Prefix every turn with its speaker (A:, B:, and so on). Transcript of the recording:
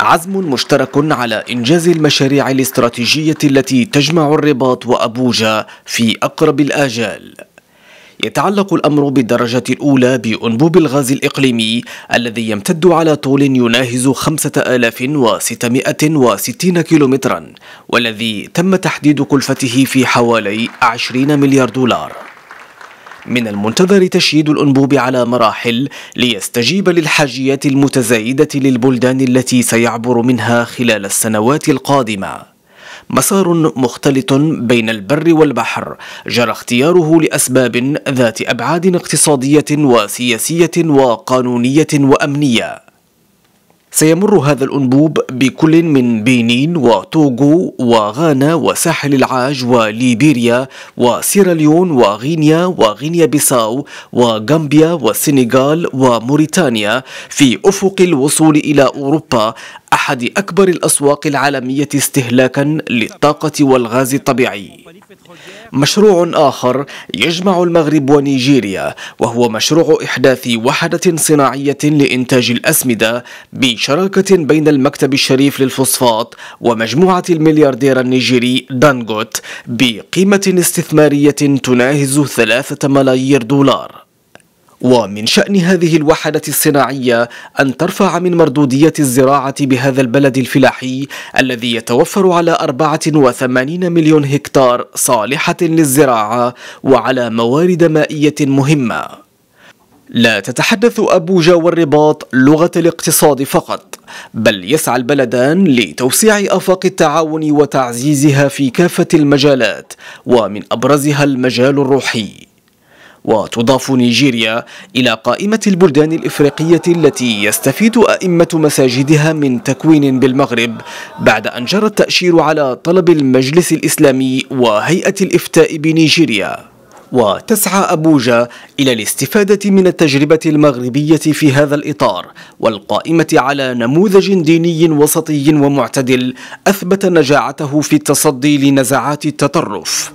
A: عزم مشترك على إنجاز المشاريع الاستراتيجية التي تجمع الرباط وأبوجا في أقرب الآجال يتعلق الأمر بالدرجة الأولى بأنبوب الغاز الإقليمي الذي يمتد على طول يناهز 5660 كيلومترا والذي تم تحديد كلفته في حوالي 20 مليار دولار من المنتظر تشييد الأنبوب على مراحل ليستجيب للحاجيات المتزايدة للبلدان التي سيعبر منها خلال السنوات القادمة مسار مختلط بين البر والبحر جرى اختياره لأسباب ذات أبعاد اقتصادية وسياسية وقانونية وأمنية سيمر هذا الأنبوب بكل من بنين وتوغو وغانا وساحل العاج وليبيريا وسيراليون وغينيا وغينيا بيساو وغامبيا والسنغال وموريتانيا في أفق الوصول إلى أوروبا أحد أكبر الأسواق العالمية استهلاكا للطاقة والغاز الطبيعي مشروع آخر يجمع المغرب ونيجيريا وهو مشروع إحداث وحدة صناعية لإنتاج الأسمدة شراكة بين المكتب الشريف للفوسفات ومجموعة الملياردير النيجيري دانغوت بقيمة استثمارية تناهز ثلاثة ملايير دولار ومن شأن هذه الوحدة الصناعية أن ترفع من مردودية الزراعة بهذا البلد الفلاحي الذي يتوفر على 84 مليون هكتار صالحة للزراعة وعلى موارد مائية مهمة لا تتحدث أبوجا والرباط لغة الاقتصاد فقط بل يسعى البلدان لتوسيع آفاق التعاون وتعزيزها في كافة المجالات ومن أبرزها المجال الروحي وتضاف نيجيريا إلى قائمة البلدان الإفريقية التي يستفيد أئمة مساجدها من تكوين بالمغرب بعد أن جرى التأشير على طلب المجلس الإسلامي وهيئة الإفتاء بنيجيريا وتسعى أبوجا إلى الاستفادة من التجربة المغربية في هذا الإطار والقائمة على نموذج ديني وسطي ومعتدل أثبت نجاعته في التصدي لنزعات التطرف